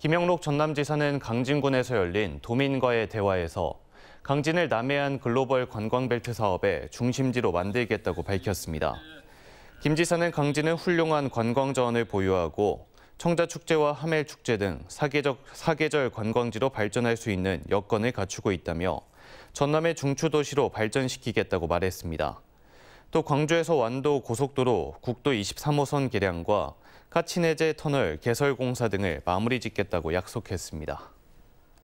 김영록 전남지사는 강진군에서 열린 도민과의 대화에서 강진을 남해안 글로벌 관광벨트 사업의 중심지로 만들겠다고 밝혔습니다. 김 지사는 강진은 훌륭한 관광 자원을 보유하고 청자축제와 하멜축제 등 사계적, 사계절 관광지로 발전할 수 있는 여건을 갖추고 있다며 전남의 중추도시로 발전시키겠다고 말했습니다. 또 광주에서 완도 고속도로 국도 23호선 개량과 카치내제 터널 개설 공사 등을 마무리 짓겠다고 약속했습니다.